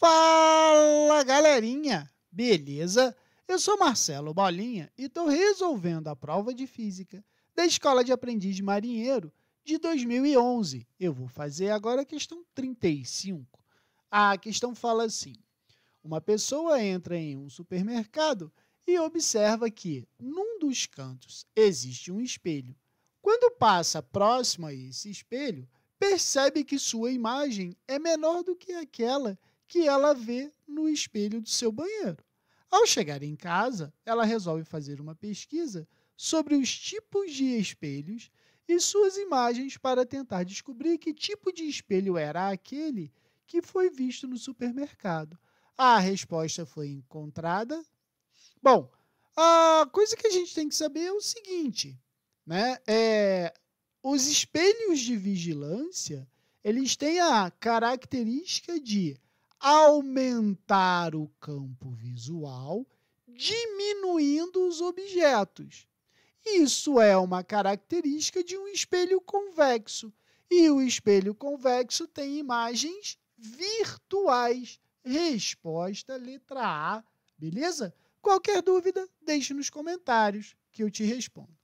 Fala galerinha, beleza? Eu sou Marcelo Bolinha e estou resolvendo a prova de física da Escola de Aprendiz Marinheiro de 2011. Eu vou fazer agora a questão 35. A questão fala assim: uma pessoa entra em um supermercado e observa que, num dos cantos, existe um espelho. Quando passa próximo a esse espelho, percebe que sua imagem é menor do que aquela que ela vê no espelho do seu banheiro. Ao chegar em casa, ela resolve fazer uma pesquisa sobre os tipos de espelhos e suas imagens para tentar descobrir que tipo de espelho era aquele que foi visto no supermercado. A resposta foi encontrada. Bom, a coisa que a gente tem que saber é o seguinte, né? É, os espelhos de vigilância, eles têm a característica de aumentar o campo visual, diminuindo os objetos. Isso é uma característica de um espelho convexo. E o espelho convexo tem imagens virtuais. Resposta letra A, beleza? Qualquer dúvida, deixe nos comentários que eu te respondo.